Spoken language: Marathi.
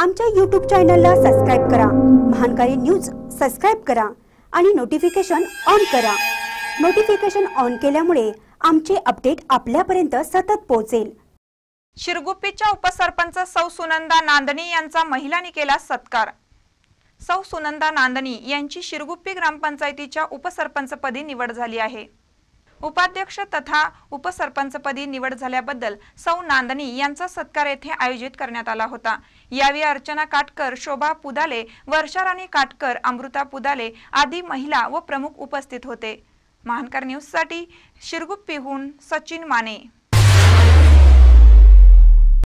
आमच्या यूट्यूब चॅनलला सबस्क्राईब करा महानकारी न्यूज सबस्क्राईब करा आणि नोटिफिकेशन ऑन करा नोटिफिकेशन ऑन केल्यामुळे आमचे अपडेट आपल्यापर्यंत सतत पोहोचेल शिरगुप्पीच्या उपसरपंच सौ सुनंदा नांदणी यांचा महिलांनी केला सत्कार सौ सुनंदा नांदणी यांची शिरगुप्पी ग्रामपंचायतीच्या उपसरपंचपदी निवड झाली आहे उपाध्यक्ष तथा उपसरपंचपदी निवड झाल्याबद्दल सौ नांदनी यांचा सत्कार येथे आयोजित करण्यात आला होता यावेळी अर्चना काटकर शोभा पुदाले वर्षाराणी काटकर अमृता पुदाले आदी महिला व प्रमुख उपस्थित होते महानकर न्यूजसाठी शिरगुप्पीहून सचिन माने